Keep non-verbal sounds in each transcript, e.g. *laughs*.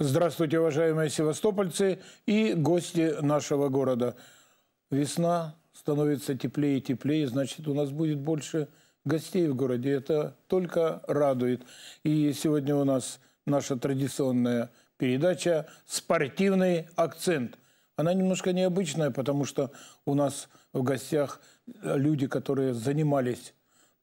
Здравствуйте, уважаемые севастопольцы и гости нашего города. Весна становится теплее и теплее, значит, у нас будет больше гостей в городе. Это только радует. И сегодня у нас наша традиционная передача «Спортивный акцент». Она немножко необычная, потому что у нас в гостях люди, которые занимались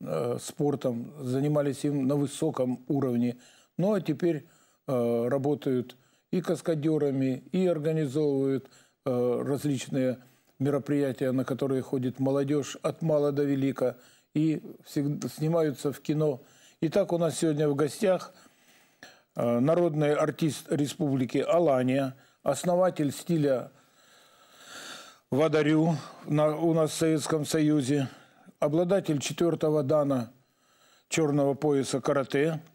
э, спортом, занимались им на высоком уровне. Ну а теперь Э, работают и каскадерами, и организовывают э, различные мероприятия, на которые ходит молодежь от мала до велика, и всегда снимаются в кино. Итак, у нас сегодня в гостях э, народный артист Республики Алания, основатель стиля Вадарю на, у нас в Советском Союзе, обладатель четвертого дана черного пояса карате –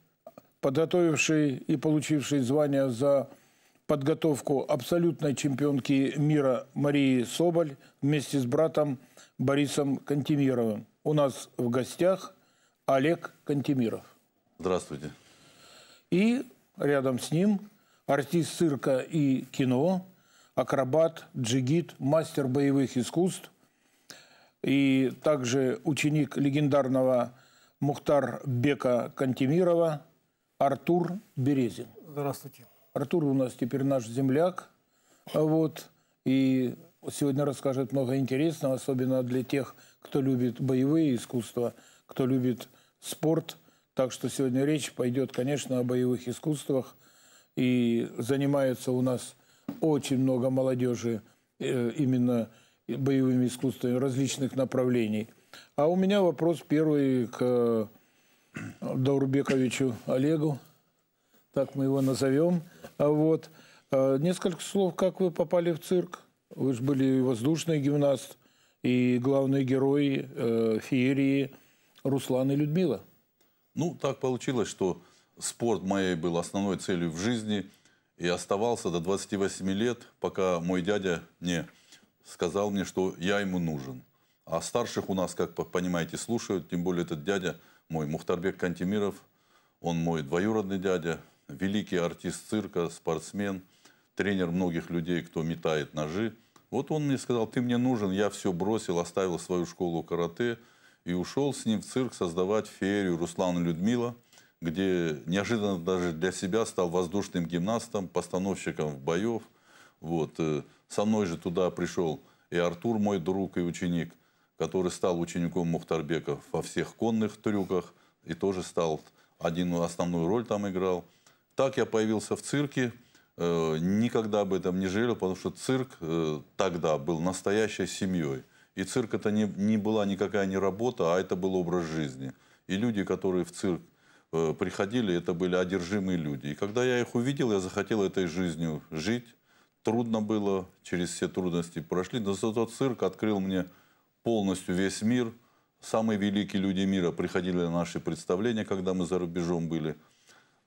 подготовивший и получивший звание за подготовку абсолютной чемпионки мира Марии Соболь вместе с братом Борисом Кантемировым. У нас в гостях Олег Кантемиров. Здравствуйте. И рядом с ним артист цирка и кино, акробат, джигит, мастер боевых искусств и также ученик легендарного Мухтар Бека Кантемирова – Артур Березин. Здравствуйте. Артур у нас теперь наш земляк. А вот. И сегодня расскажет много интересного, особенно для тех, кто любит боевые искусства, кто любит спорт. Так что сегодня речь пойдет, конечно, о боевых искусствах. И занимается у нас очень много молодежи э, именно боевыми искусствами различных направлений. А у меня вопрос первый к Даурбековичу Олегу, так мы его назовем. А вот. Э, несколько слов, как вы попали в цирк. Вы же были воздушный гимнаст и главный герой э, феерии Руслан и Людмила. Ну, так получилось, что спорт моей был основной целью в жизни. И оставался до 28 лет, пока мой дядя не сказал мне, что я ему нужен. А старших у нас, как понимаете, слушают, тем более этот дядя – мой Мухтарбек Кантемиров, он мой двоюродный дядя, великий артист цирка, спортсмен, тренер многих людей, кто метает ножи. Вот он мне сказал, ты мне нужен, я все бросил, оставил свою школу карате и ушел с ним в цирк создавать феерию Руслана Людмила, где неожиданно даже для себя стал воздушным гимнастом, постановщиком в боев. Вот. Э, со мной же туда пришел и Артур, мой друг и ученик который стал учеником Мухтарбека во всех конных трюках и тоже стал, один основную роль там играл. Так я появился в цирке, э, никогда об этом не жалел, потому что цирк э, тогда был настоящей семьей. И цирк это не, не была никакая не работа, а это был образ жизни. И люди, которые в цирк э, приходили, это были одержимые люди. И когда я их увидел, я захотел этой жизнью жить. Трудно было, через все трудности прошли, но зато цирк открыл мне полностью весь мир, самые великие люди мира приходили на наши представления, когда мы за рубежом были,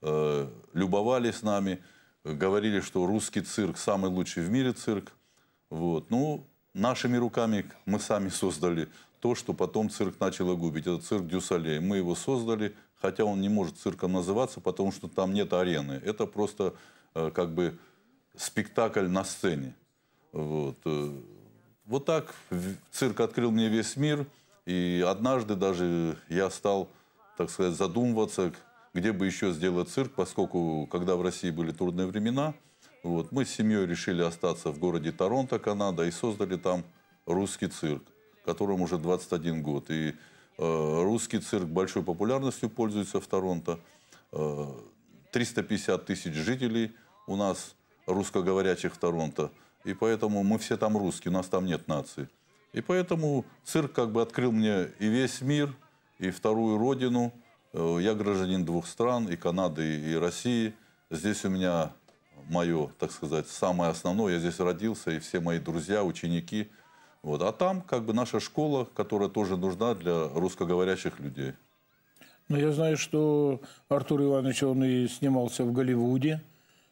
э, любовались нами, говорили, что русский цирк самый лучший в мире цирк. Вот. Ну, нашими руками мы сами создали то, что потом цирк начал губить. Это цирк Дюсалей. Мы его создали, хотя он не может цирком называться, потому что там нет арены. Это просто э, как бы спектакль на сцене. Вот. Э, вот так цирк открыл мне весь мир, и однажды даже я стал, так сказать, задумываться, где бы еще сделать цирк, поскольку, когда в России были трудные времена, вот, мы с семьей решили остаться в городе Торонто, Канада, и создали там русский цирк, которому уже 21 год. И э, русский цирк большой популярностью пользуется в Торонто. Э, 350 тысяч жителей у нас русскоговорящих в Торонто – и поэтому мы все там русские, у нас там нет нации. И поэтому цирк как бы открыл мне и весь мир, и вторую родину. Э, я гражданин двух стран, и Канады, и России. Здесь у меня мое, так сказать, самое основное. Я здесь родился, и все мои друзья, ученики. Вот. А там как бы наша школа, которая тоже нужна для русскоговорящих людей. Но ну, я знаю, что Артур Иванович, он и снимался в Голливуде,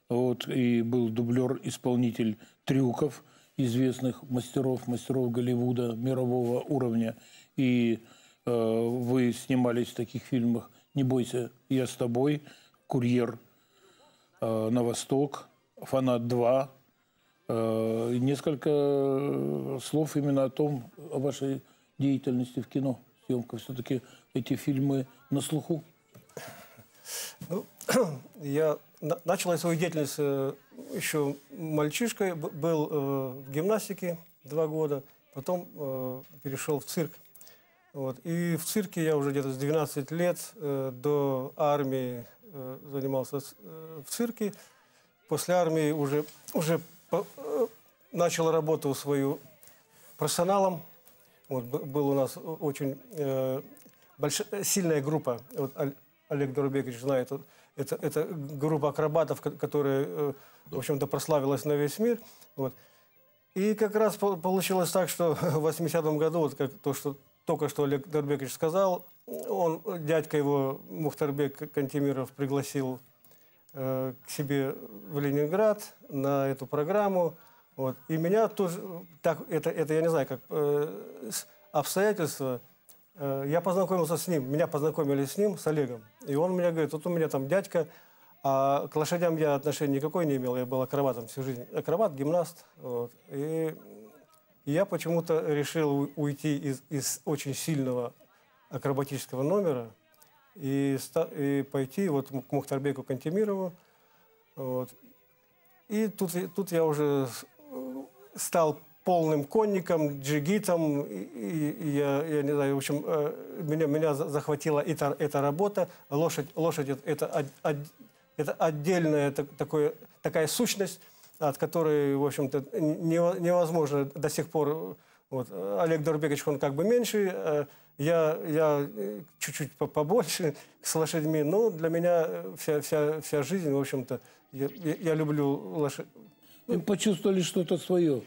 вот, и был дублер-исполнитель трюков известных мастеров, мастеров Голливуда мирового уровня. И э, вы снимались в таких фильмах «Не бойся, я с тобой», «Курьер э, на восток», «Фанат 2», э, несколько слов именно о том, о вашей деятельности в кино, съемка. Все-таки эти фильмы на слуху? Ну, *clears throat* я начал я свою деятельность э, еще мальчишкой, был э, в гимнастике два года, потом э, перешел в цирк. Вот. И в цирке я уже где-то с 12 лет до армии занимался в цирке. После армии уже, уже по, начал работу свою профессионалом. Вот, был у нас очень э, больш... сильная группа. Вот Олег Дурбекович знает. Вот, это, это группа акробатов, которая, э, в общем-то, прославилась на весь мир. Вот. И как раз получилось так, что *laughs* в 80-м году, вот как то, что только что Олег Дербекович сказал, он, дядька его, Мухтарбек Кантемиров, пригласил э, к себе в Ленинград на эту программу. Вот. И меня тоже, э, так, это, это я не знаю, как э, обстоятельства Э, я познакомился с ним, меня познакомили с ним, с Олегом. И он мне говорит, вот у меня там дядька, а к лошадям я отношения никакой не имел, я был акробатом всю жизнь. Акробат, гимнаст. Вот. И я почему-то решил уйти из, из очень сильного акробатического номера и, и пойти вот к Мухтарбеку Кантемирову. Вот. И тут, тут я уже э, стал полным конником, джигитом. И, и я, я не знаю, в общем, э, меня, меня захватила эта, эта работа. Лошадь, лошадь это, это, это отдельная так, такое, такая сущность, от которой, в общем-то, невозможно до сих пор... Вот. Олег Дорбекович, он как бы меньше, э, я, я чуть-чуть побольше *laughs* с лошадьми. Но для меня вся, вся, вся жизнь, в общем-то, я, я люблю лошадь. Вы почувствовали что-то свое.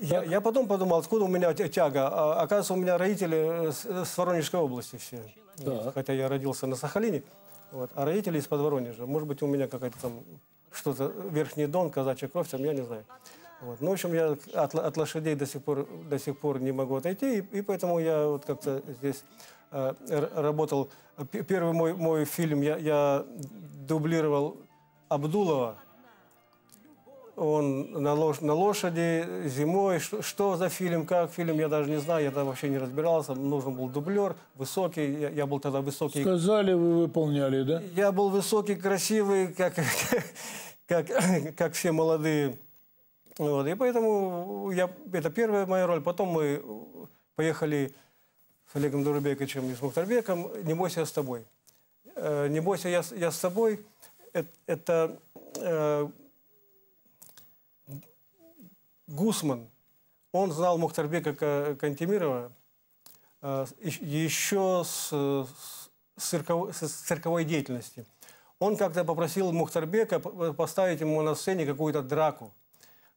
Я, я потом подумал, откуда у меня тяга. А, оказывается, у меня родители э, с, с Воронежской области все. Да. Хотя я родился на Сахалине, вот, а родители из-под Воронежа. Может быть, у меня какая-то там что-то, Верхний Дон, казачья кровь, там я не знаю. Вот. Ну, в общем, я от, от лошадей до сих, пор, до сих пор не могу отойти, и, и поэтому я вот как-то здесь э, работал. Первый мой, мой фильм я, я дублировал Абдулова он на, лош на лошади, зимой, что, что за фильм, как фильм, я даже не знаю, я там вообще не разбирался, нужен был дублер, высокий, я, я был тогда высокий. Сказали, вы выполняли, да? Я был высокий, красивый, как, *laughs* как, *coughs* как все молодые. Вот, и поэтому я, это первая моя роль. Потом мы поехали с Олегом Дурубековичем и с Мухтарбеком «Не бойся, я с тобой». Э, «Не бойся, я, я с тобой» — это... это Гусман, он знал Мухтарбека Кантемирова э, еще с, цирковой, с цирковой деятельности. Он как-то попросил Мухтарбека э, поставить ему на сцене какую-то драку.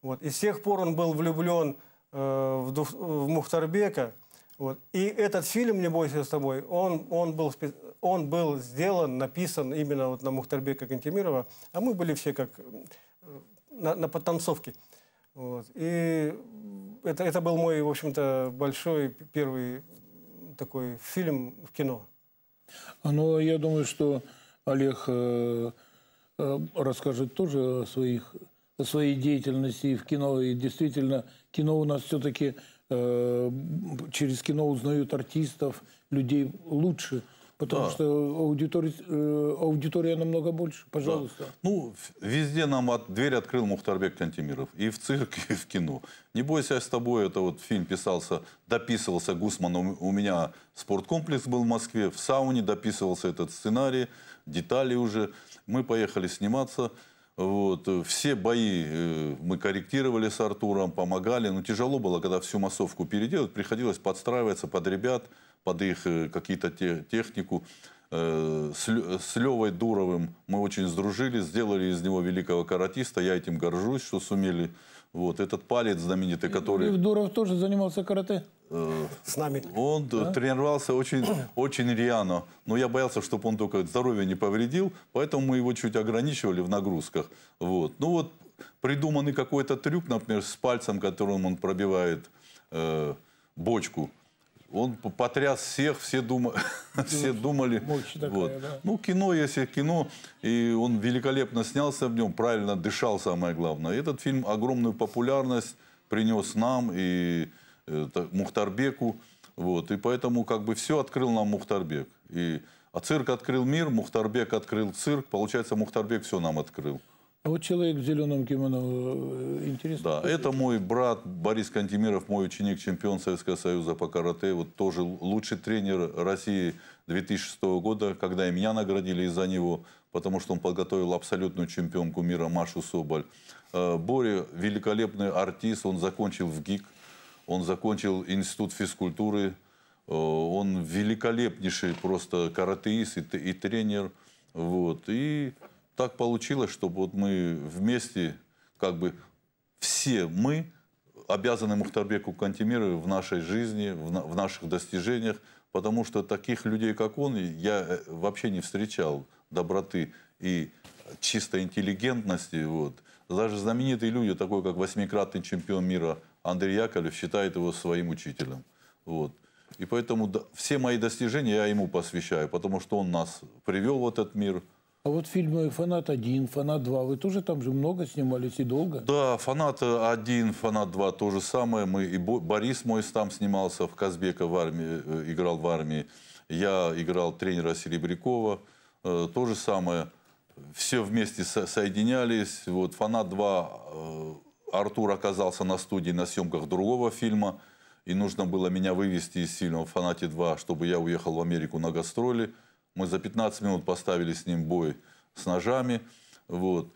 Вот. И с тех пор он был влюблен э, в, в Мухтарбека. Вот. И этот фильм, «Не бойся с тобой», он, он, был, он был сделан, написан именно вот на Мухтарбека Кантемирова. А мы были все как на, на подтанцовке. Вот. И это, это был мой, в общем-то, большой первый такой фильм в кино. Ну, я думаю, что Олег э, э, расскажет тоже о, своих, о своей деятельности в кино. И действительно, кино у нас все-таки э, через кино узнают артистов, людей лучше – Потому да. что аудитория, э, аудитория намного больше. Пожалуйста. Да. Ну, везде нам от, дверь открыл Мухтарбек Тантимиров. И в цирке, и в кино. Не бойся, я с тобой. Это вот фильм писался, дописывался Гусман. У, у меня спорткомплекс был в Москве. В сауне дописывался этот сценарий. Детали уже. Мы поехали сниматься. Вот. Э, все бои э, мы корректировали с Артуром, помогали. Но ну, тяжело было, когда всю массовку переделать. Приходилось подстраиваться под ребят под их э, какие-то те, технику. Э, с, с Левой Дуровым мы очень сдружились, сделали из него великого каратиста. Я этим горжусь, что сумели. Вот этот палец знаменитый, который... Лев Дуров тоже занимался карате? Э, с нами. Он да? тренировался очень, *clears throat* очень рьяно, но я боялся, чтобы он только здоровье не повредил, поэтому мы его чуть ограничивали в нагрузках. Вот. Ну вот придуманный какой-то трюк, например, с пальцем, которым он пробивает э, бочку, он потряс всех, все, дума... *laughs* все думали. Такая, вот. да. Ну, кино, если кино, и он великолепно снялся в нем, правильно дышал, самое главное. Этот фильм огромную популярность принес нам и это, Мухтарбеку. Вот. И поэтому как бы все открыл нам Мухтарбек. И, а цирк открыл мир, Мухтарбек открыл цирк. Получается, Мухтарбек все нам открыл. А вот человек в зеленом кимоно э, интересно. Да, это мой брат Борис Кантемиров, мой ученик, чемпион Советского Союза по карате. Вот тоже лучший тренер России 2006 года, когда и меня наградили из-за него, потому что он подготовил абсолютную чемпионку мира Машу Соболь. Э, Боря великолепный артист, он закончил в ГИК, он закончил институт физкультуры, э, он великолепнейший просто каратеист и, и тренер. Вот. И так получилось, чтобы вот мы вместе, как бы все мы обязаны Мухтарбеку Кантемирову в нашей жизни, в, на, в наших достижениях, потому что таких людей, как он, я э, вообще не встречал доброты и чистой интеллигентности. Вот. Даже знаменитые люди, такой как восьмикратный чемпион мира Андрей Яковлев, считает его своим учителем. Вот. И поэтому да, все мои достижения я ему посвящаю, потому что он нас привел в этот мир – а вот фильмы «Фанат-1», «Фанат-2» вы тоже там же много снимались и долго? Да, «Фанат-1», «Фанат-2» то же самое. Мы, и Борис мой там снимался, в Казбека в армии, э, играл в армии. Я играл тренера Серебрякова, э, то же самое. Все вместе соединялись. Вот «Фанат-2» э, Артур оказался на студии на съемках другого фильма. И нужно было меня вывести из фильма «Фанате-2», чтобы я уехал в Америку на гастроли. Мы за 15 минут поставили с ним бой с ножами. Вот.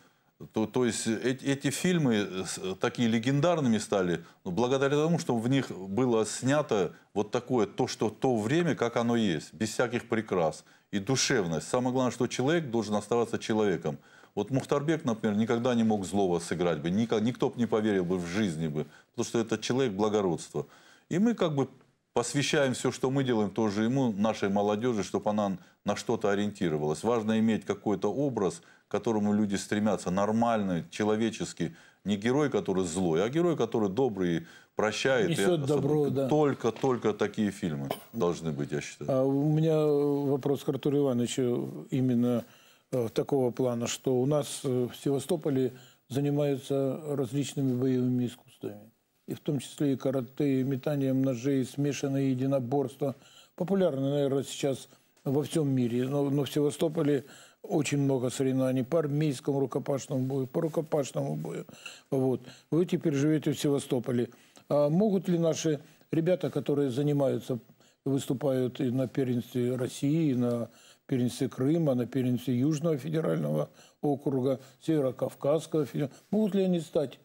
То, то есть эти, эти фильмы э, э, такие легендарными стали благодаря тому, что в них было снято вот такое, то, что то время, как оно есть, без всяких прикрас. И душевность. Самое главное, что человек должен оставаться человеком. Вот Мухтарбек, например, никогда не мог злого сыграть бы. Никто, никто бы не поверил бы в жизни бы. Потому что этот человек благородства. И мы как бы посвящаем все, что мы делаем, тоже ему, нашей молодежи, чтобы она на что-то ориентировалась. Важно иметь какой-то образ, к которому люди стремятся, нормальный, человеческий. Не герой, который злой, а герой, который добрый, прощает. Несет и, добро, да. Только, только такие фильмы должны быть, я считаю. А у меня вопрос к Артуру Ивановичу именно э, такого плана, что у нас э, в Севастополе занимаются различными боевыми искусствами и в том числе и карате, и метанием ножей, смешанные единоборства. Популярны, наверное, сейчас во всем мире. Но, но в Севастополе очень много соревнований по армейскому рукопашному бою, по рукопашному бою. Вот. Вы теперь живете в Севастополе. А могут ли наши ребята, которые занимаются, выступают и на первенстве России, и на первенстве Крыма, на первенстве Южного федерального округа, Северо-Кавказского федерального, могут ли они стать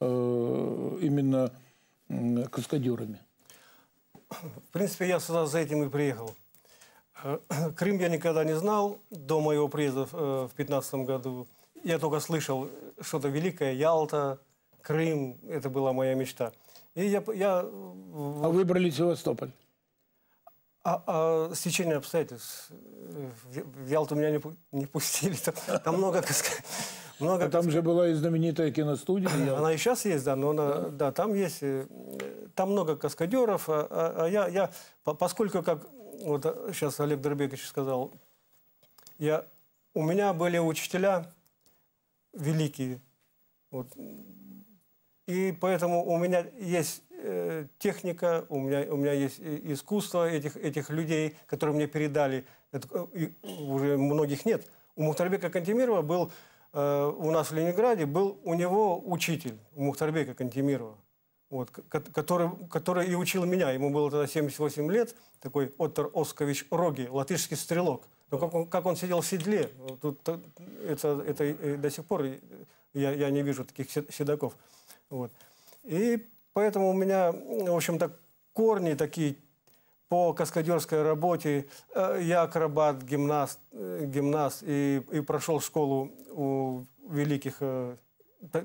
Э, именно каскадерами? В принципе, я сюда за этим и приехал. Э, *clears throat* Крым я никогда не знал до моего приезда в 2015 э, году. Я только слышал что-то великое, Ялта, Крым, это была моя мечта. И я, я... А выбрали Севастополь? А, а стечение обстоятельств. В Ялту меня не, не пустили. Там, там много... каскадеров много... Ну, а там же была и знаменитая киностудия. Она и сейчас есть, да, но она, да. там есть, э, там много каскадеров. А, а, а я, я, поскольку, как вот сейчас э, Олег Дербекович сказал, я, у меня были учителя великие, вот, и поэтому у меня есть э, техника, у меня, у меня есть э, искусство этих, этих людей, которые мне передали. Это, э, уже многих нет. У Мухтарбека Кантемирова был Э, у нас в Ленинграде был у него учитель, у Мухтарбека Кантемирова, вот, который, который и учил меня. Ему было тогда 78 лет, такой Оттер Оскович Роги, латышский стрелок. Но ну, как он, как он сидел в седле, тут, э, это, это э, до сих пор я, я не вижу таких седаков. Вот. И поэтому у меня, в общем-то, корни такие по каскадерской работе. Э, я акробат, гимнаст, э, гимнаст и, и прошел школу у великих э,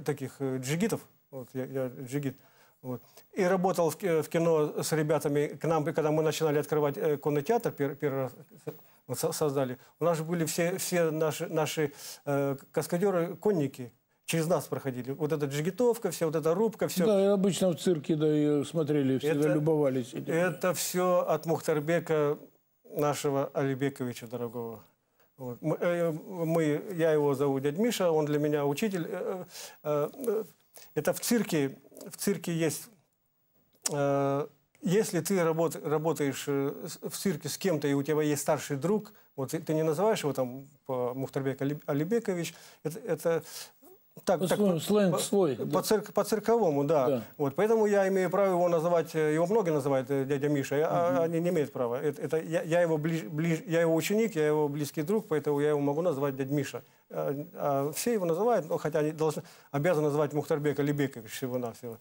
таких джигитов. Вот, я, я джигит. Вот. И работал в, кино с ребятами. К нам, когда мы начинали открывать э, конный театр, первый, раз создали, у нас же были все, все наши, наши каскадеры-конники через нас проходили. Вот эта джигитовка, вся вот эта рубка, все. Да, обычно в цирке да, и смотрели, всегда это, любовались. Этим. Это все от Мухтарбека, нашего Алибековича дорогого. Вот. Мы, э, мы, я его зову дядь Миша, он для меня учитель. Э, э, это в цирке, в цирке есть... Если ты работ, работаешь в цирке с кем-то, и у тебя есть старший друг, вот ты, ты не называешь его там Мухтарбек Алибекович, это, это так, так, сленг, сленг свой. По, да. цирк, по цирковому, да. да. Вот, поэтому я имею право его называть, э, его многие называют э, дядя Миша, угу. а, а они не имеют права. Это, это, я, я, его ближ, ближ, я его ученик, я его близкий друг, поэтому я его могу назвать дядя Миша. А, а все его называют, ну, хотя они должны, обязаны называть Мухтарбека Лебекович всего-навсего.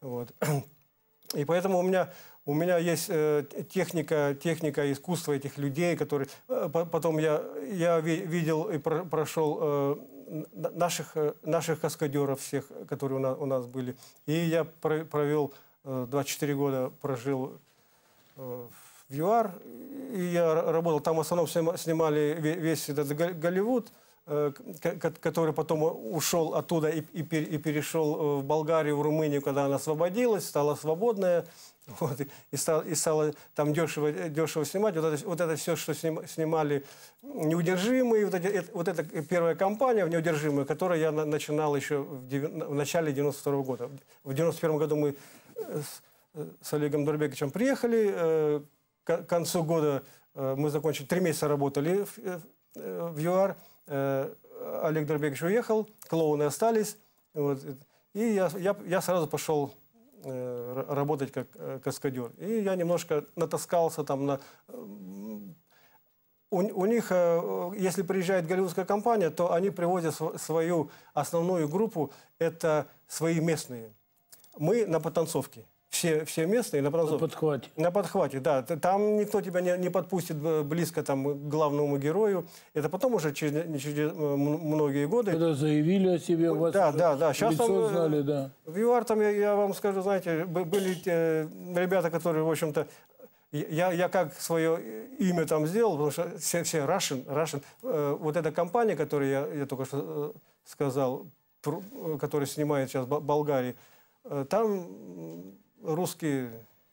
Вот. *clears throat* И поэтому у меня, у меня есть э, техника, техника искусства этих людей, которые... Э, потом я, я ви, видел и про, прошел... Э, наших, э, наших каскадеров всех, которые у нас, у нас были. И я провел 24 э, года, прожил э, в ЮАР, и я работал, там в основном снимали весь этот Голливуд, Э, который потом ушел оттуда и, перешел э, в Болгарию, в Румынию, когда она освободилась, стала свободная, *laughs* вот, и, стала и стало там дешево, э, дешево снимать. Вот это, вот это все, что сним, снимали «Неудержимые», вот, эти, вот эта первая компания в «Неудержимые», которую я начинал еще в, в начале 92 -го года. В 91 году мы с, с Олегом Дурбековичем приехали, к концу года мы закончили, три месяца работали в, в ЮАР – Э, Олег Дурбекович уехал, клоуны остались. Вот, и я, я, я сразу пошел э, работать как э, каскадер. И я немножко натаскался там на... У, у них, если приезжает голливудская компания, то они привозят свою основную группу, это свои местные. Мы на потанцовке все, все местные на прозор. На подхвате. На подхвате, да. Там никто тебя не, не подпустит близко там, к главному герою. Это потом уже через, через э, многие годы. Когда заявили о себе, у вас да, да, да. Сейчас лицо там, э, знали, да. В ЮАР там, я, я вам скажу, знаете, были э, ребята, которые, в общем-то, я, я как свое э, имя там сделал, потому что все, все Russian, Russian. вот эта компания, которую я, я только что сказал, которая снимает сейчас Болгарии, там русские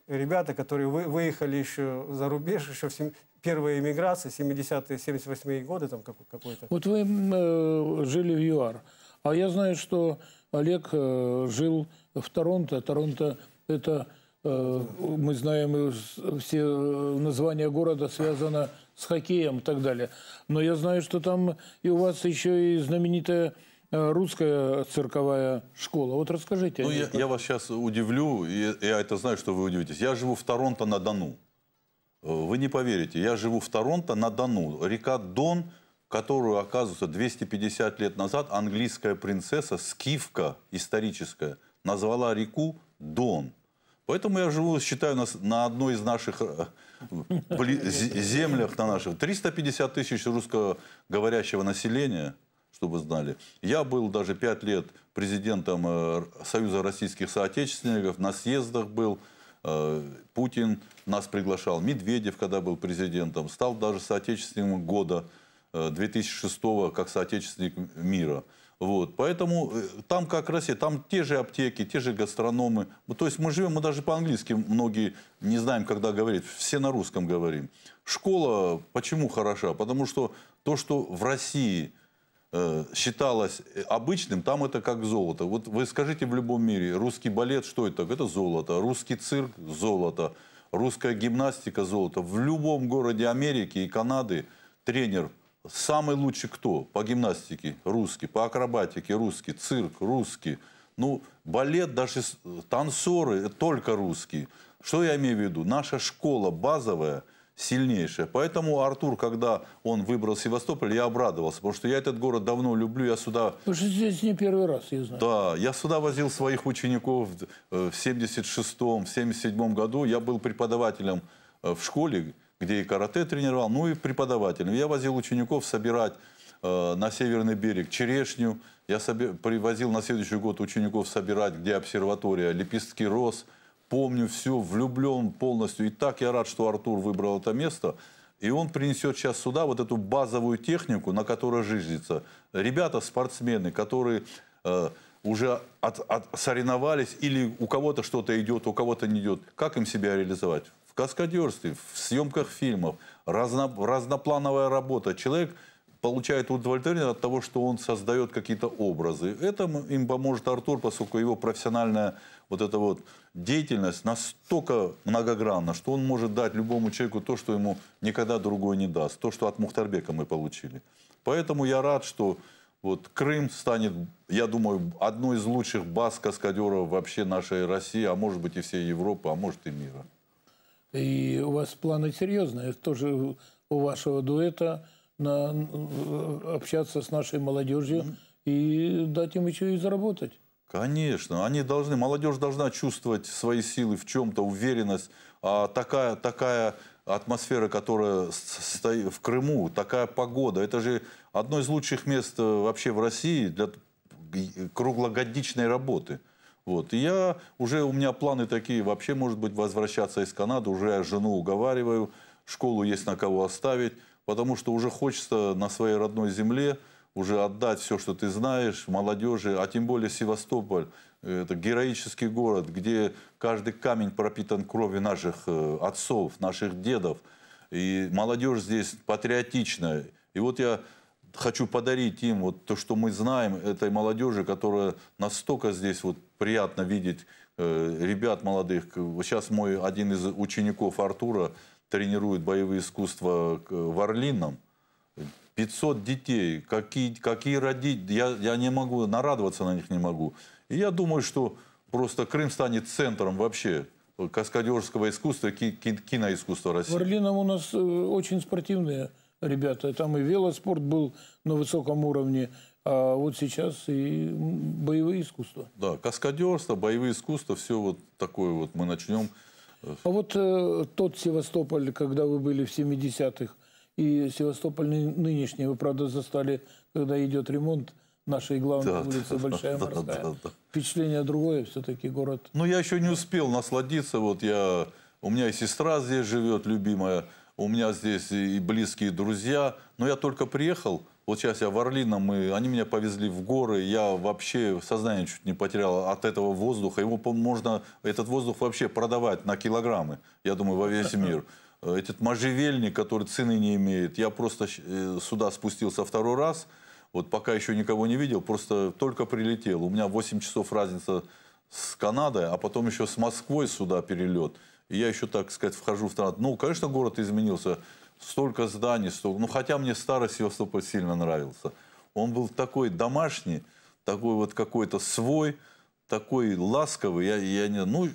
ребята, которые вы, выехали еще за рубеж, еще в сем... первая эмиграция, 70-е, 78-е годы там какой-то. Вот вы э, жили в ЮАР, а я знаю, что Олег э, жил в Торонто. Торонто – это, э, мы знаем, э, все э, названия города связано с хоккеем и так далее. Но я знаю, что там и у вас еще и знаменитая Э, русская цирковая школа. Вот расскажите. Ну, я, я вас сейчас удивлю, и я это знаю, что вы удивитесь. Я живу в Торонто-на-Дону. Э, вы не поверите, я живу в Торонто-на-Дону. Река Дон, которую, оказывается, 250 лет назад английская принцесса, скифка историческая, назвала реку Дон. Поэтому я живу, считаю, на, на одной из наших э, землях, на наших. 350 тысяч русскоговорящего населения – чтобы знали. Я был даже пять лет президентом э, Союза российских соотечественников, на съездах был. Э, Путин нас приглашал, Медведев, когда был президентом, стал даже соотечественником года 2006 э, -го, как соотечественник мира. Вот. Поэтому там как Россия, там те же аптеки, те же гастрономы. Ну, то есть мы живем, мы даже по-английски многие не знаем, когда говорить. Все на русском говорим. Школа почему хороша? Потому что то, что в России Э, считалось э, обычным, там это как золото. Вот вы скажите в любом мире, русский балет, что это? Это золото. Русский цирк – золото. Русская гимнастика – золото. В любом городе Америки и Канады тренер самый лучший кто? По гимнастике – русский, по акробатике – русский, цирк – русский. Ну, балет, даже э, танцоры – только русские. Что я имею в виду? Наша школа базовая – сильнейшее. Поэтому Артур, когда он выбрал Севастополь, я обрадовался, потому что я этот город давно люблю, я сюда... Потому что здесь не первый раз, я знаю. Да, я сюда возил своих учеников в 76-м, э, в 77-м году. Я был преподавателем э, в школе, где и карате тренировал, ну и преподавателем. Я возил учеников собирать э, на северный берег черешню. Я привозил на следующий год учеников собирать, где обсерватория, лепестки роз – помню все, влюблен полностью. И так я рад, что Артур выбрал это место. И он принесет сейчас сюда вот эту базовую технику, на которой жизнится. Ребята, спортсмены, которые э, уже от, от, соревновались, или у кого-то что-то идет, у кого-то не идет. Как им себя реализовать? В каскадерстве, в съемках фильмов, разно, разноплановая работа. Человек получает удовлетворение от того, что он создает какие-то образы. Это им поможет Артур, поскольку его профессиональная вот эта вот деятельность настолько многогранна, что он может дать любому человеку то, что ему никогда другой не даст. То, что от Мухтарбека мы получили. Поэтому я рад, что вот Крым станет, я думаю, одной из лучших баз каскадеров вообще нашей России, а может быть и всей Европы, а может и мира. И у вас планы серьезные. Тоже у вашего дуэта на, э, общаться с нашей молодежью и дать им еще и заработать. Конечно, они должны, молодежь должна чувствовать свои силы в чем-то, уверенность. А такая, такая атмосфера, которая стоит в Крыму, такая погода, это же одно из лучших мест э, вообще в России для круглогодичной работы. Вот. И я уже, у меня планы такие, вообще, может быть, возвращаться из Канады, уже жену уговариваю, школу есть на кого оставить потому что уже хочется на своей родной земле уже отдать все, что ты знаешь, молодежи, а тем более Севастополь. Это героический город, где каждый камень пропитан кровью наших э, отцов, наших дедов. И молодежь здесь патриотичная. И вот я хочу подарить им вот то, что мы знаем, этой молодежи, которая настолько здесь вот приятно видеть э, ребят молодых. Сейчас мой один из учеников Артура – тренирует боевые искусства в Орлином. 500 детей, какие, какие родить я, я не могу, нарадоваться на них не могу. И я думаю, что просто Крым станет центром вообще каскадерского искусства, ки, ки, киноискусства России. В Орлином у нас э, очень спортивные ребята. Там и велоспорт был на высоком уровне, а вот сейчас и боевые искусства. Да, каскадерство, боевые искусства, все вот такое вот мы начнем а вот э, тот Севастополь, когда вы были в 70-х, и Севастополь нынешний, вы, правда, застали, когда идет ремонт нашей главной да, улицы да, Большая да, Морская. Да, да. Впечатление другое, все-таки город. Ну, я еще не успел насладиться. Вот я, у меня и сестра здесь живет, любимая. У меня здесь и близкие друзья. Но я только приехал, вот сейчас я в Орлином, и они меня повезли в горы, я вообще сознание чуть не потерял от этого воздуха. Его можно, этот воздух вообще продавать на килограммы, я думаю, во весь *laughs* мир. Э, этот можжевельник, который цены не имеет, я просто э, сюда спустился второй раз, вот пока еще никого не видел, просто только прилетел. У меня 8 часов разница с Канадой, а потом еще с Москвой сюда перелет. И я еще, так сказать, вхожу в страну. Ну, конечно, город изменился столько зданий, столько... Ну, хотя мне старый Севастополь сильно нравился. Он был такой домашний, такой вот какой-то свой, такой ласковый. Я, я не... Ну,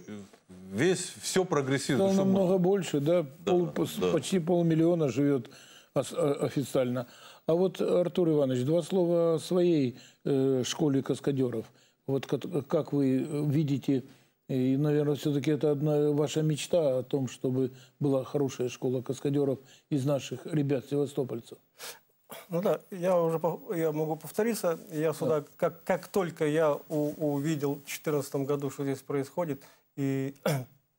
весь, все прогрессивно. Стало чтобы... намного больше, да? да, Пол, да. Почти полмиллиона живет э, официально. А вот, Артур Иванович, два слова о своей э, школе каскадеров. Вот как, как вы э, видите и, наверное, все-таки это одна ваша мечта о том, чтобы была хорошая школа каскадеров из наших ребят севастопольцев. Ну да, я уже я могу повториться. Я сюда, да. как, как только я у, увидел в 2014 году, что здесь происходит, и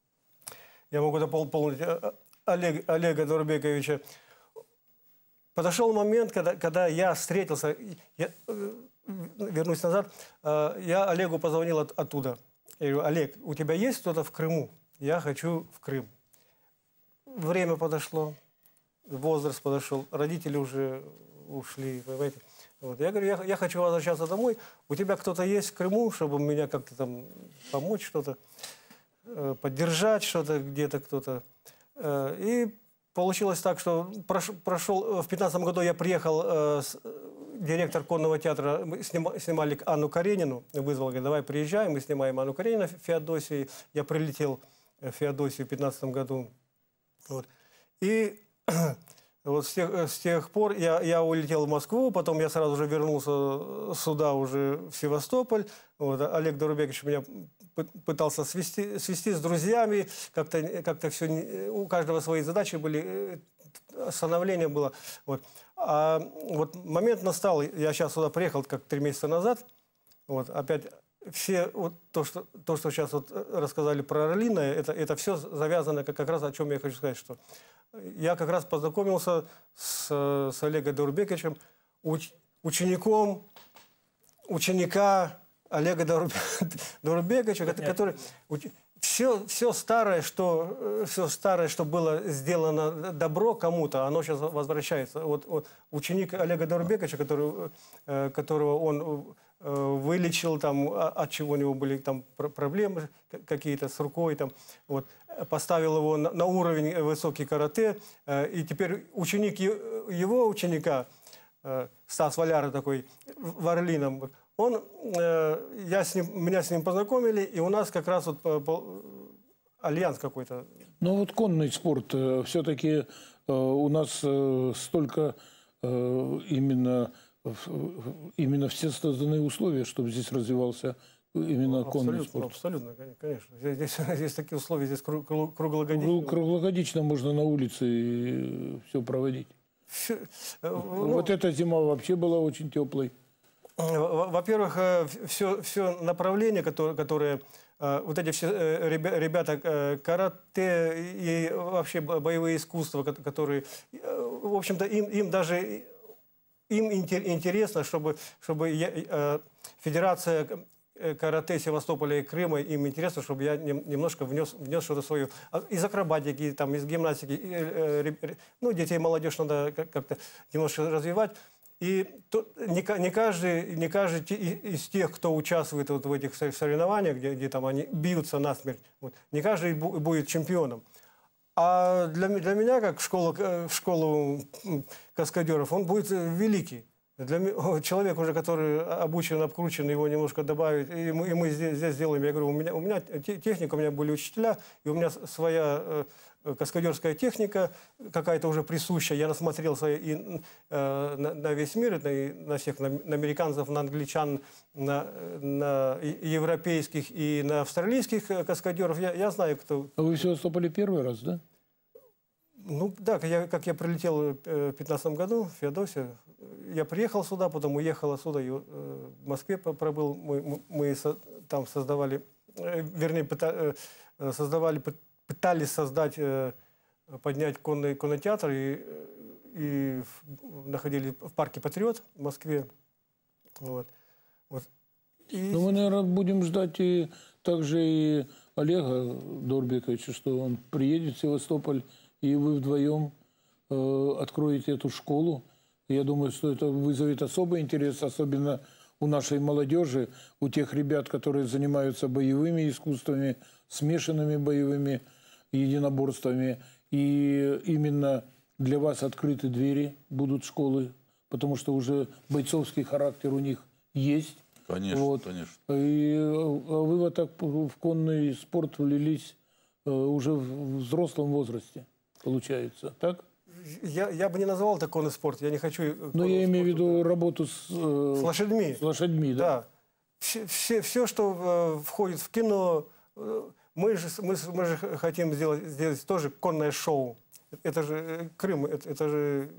*clears throat* я могу дополнить э, э, Олег, Олега Дурбековича, подошел момент, когда, когда я встретился, я, э, вернусь назад, я Олегу позвонил от, оттуда. Я говорю, Олег, у тебя есть кто-то в Крыму? Я хочу в Крым. Время подошло, возраст подошел, родители уже ушли, понимаете? Вот. Я говорю, я, я хочу возвращаться домой. У тебя кто-то есть в Крыму, чтобы меня как-то там помочь что-то, э, поддержать что-то где-то кто-то. Э, и получилось так, что прош, прошел... Э, в 15 году я приехал с, директор конного театра, мы снимали Анну Каренину, вызвал, говорит, давай приезжай, мы снимаем Анну Каренину в Феодосии. Я прилетел э, в Феодосию в 15 году. Вот. И *clears throat* вот с тех, э, с тех пор я, я улетел в Москву, потом я сразу же вернулся э, сюда уже в Севастополь. Вот, Олег Дорубекович меня пытался свести, свести с друзьями, как-то как, -то, как -то все, у каждого свои задачи были, остановление было. Вот. А вот момент настал, я сейчас сюда приехал как три месяца назад, вот, опять все вот то, что, то, что сейчас вот э, рассказали про Орлина, это, это все завязано как, как раз о чем я хочу сказать, что я как раз познакомился с, с Олегом Дурбековичем, уч, учеником ученика Олега *laughs* Дурбековича, который, все, все, старое, что, э, все старое, что было сделано добро кому-то, оно сейчас возвращается. Вот, вот ученик Олега Дорбековича, который, э, которого он э, вылечил, там, а, от чего у него были там, проблемы какие-то с рукой, там, вот, поставил его на, на уровень высокий карате, и теперь ученик его ученика, Стас Валяра такой, в Орлином, он, э, я с ним, меня с ним познакомили, и у нас как раз вот по, э, по, э, альянс какой-то. Ну вот конный спорт, э, все-таки э, у нас э, столько э, именно, э, э именно все созданные условия, чтобы здесь развивался именно абсолютно, конный спорт. Абсолютно, конечно. Здесь, *laughs* здесь такие условия, здесь круглогодично. Ну, круглогодично можно на улице и все проводить. Все, ну, вот эта зима вообще была очень теплой. Во-первых, все, э, все направление, которое, которое э, вот эти все э, ребята, карате и вообще боевые искусства, которые, в общем-то, им, им даже им интересно, чтобы, чтобы я, Федерация карате Севастополя и Крыма, им интересно, чтобы я немножко внес, внес что-то свое. А из акробатики, там, из гимнастики, ну, детей, молодежь надо как-то немножко развивать. И тут не, не, каждый, не каждый из тех, кто участвует вот в этих соревнованиях, где, где там они бьются насмерть, вот, не каждый будет чемпионом. А для, для меня, как э, в школу каскадеров, он будет э, великий. Для человек уже, который обучен, обкручен, его немножко добавить, и мы, и мы здесь, здесь делаем, я говорю, у меня, у меня техника, у меня были учителя, и у меня своя э, Э, каскадерская техника какая-то уже присущая. Я насмотрелся и э, на, на весь мир, на, на всех, на, на американцев, на англичан, на, на европейских и на австралийских э, каскадеров. Я, я знаю, кто... А вы сюда стопали первый раз, да? Ну да, как я, как я прилетел э, в 15 году в Феодосию, я приехал сюда, потом уехал отсюда, и, э, в Москве пробыл. Мы, мы, мы со, там создавали, э, вернее, пыта, э, создавали пытались создать, э, поднять конный кинотеатр и, э, и находили в парке «Патриот» в Москве. Вот. Вот. И... Ну, мы, наверное, будем ждать и также и Олега Дорбиковича, что он приедет в Севастополь, и вы вдвоем э, откроете эту школу. Я думаю, что это вызовет особый интерес, особенно у нашей молодежи, у тех ребят, которые занимаются боевыми искусствами, смешанными боевыми единоборствами. И именно для вас открыты двери, будут школы, потому что уже бойцовский характер у них есть. Конечно, вот. конечно. И а вы вот так в конный спорт влились э, уже в взрослом возрасте, получается, так? Я, я бы не назвал это конный спорт, я не хочу... Э, Но ну, я имею в виду работу с... Э, с лошадьми. С лошадьми, да. да. Все, все, все, что э, входит в кино... Э, мы же, мы, мы же хотим сделать, сделать тоже конное шоу. Это же э, Крым, э, это, это же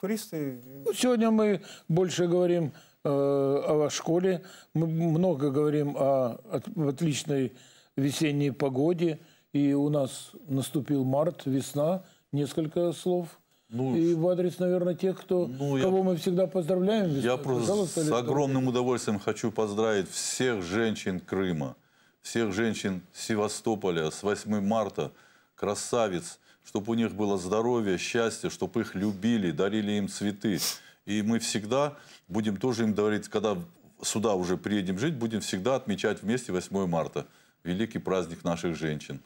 туристы. Ну, сегодня мы больше говорим э, о школе, мы много говорим о, о отличной весенней погоде, и у нас наступил март, весна, несколько слов. Ну, и в адрес, наверное, тех, кто, ну, кого я, мы всегда поздравляем. Я просто с огромным удовольствием хочу поздравить всех женщин Крыма всех женщин Севастополя с 8 марта, красавиц, чтобы у них было здоровье, счастье, чтобы их любили, дарили им цветы. И мы всегда будем тоже им говорить, когда сюда уже приедем жить, будем всегда отмечать вместе 8 марта, великий праздник наших женщин.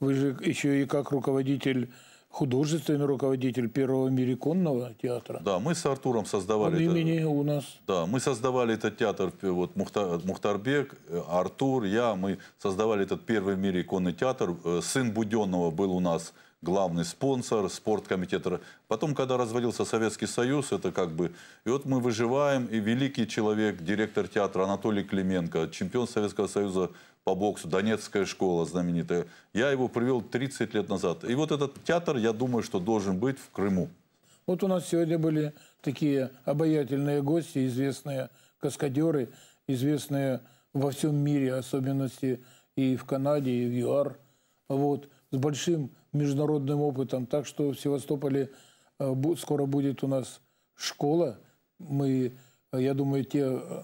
Вы же еще и как руководитель художественный руководитель Первого американного театра. Да, мы с Артуром создавали... Он имени это, у нас. Да, мы создавали этот театр, вот Мухтар, Мухтарбек, э, Артур, я, мы создавали этот Первый в мире иконный театр. Э, сын Буденного был у нас главный спонсор, спорткомитет. Потом, когда развалился Советский Союз, это как бы... И вот мы выживаем, и великий человек, директор театра Анатолий Клименко, чемпион Советского Союза по боксу, Донецкая школа знаменитая. Я его привел 30 лет назад. И вот этот театр, я думаю, что должен быть в Крыму. Вот у нас сегодня были такие обаятельные гости, известные каскадеры, известные во всем мире, особенности и в Канаде, и в ЮАР. Вот, с большим международным опытом. Так что в Севастополе э, скоро будет у нас школа. Мы, э, я думаю, те э,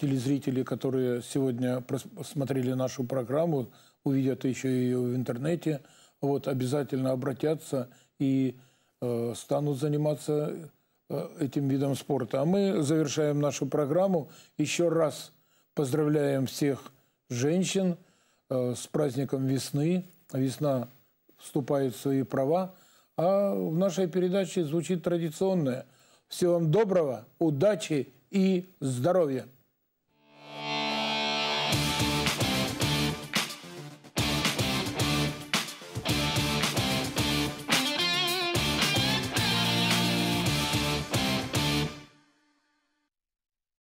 телезрители, которые сегодня смотрели нашу программу, увидят еще ее в интернете, вот, обязательно обратятся и э, станут заниматься этим видом спорта. А мы завершаем нашу программу. Еще раз поздравляем всех женщин э, с праздником весны. Весна вступают в свои права. А в нашей передаче звучит традиционное. Всего вам доброго, удачи и здоровья!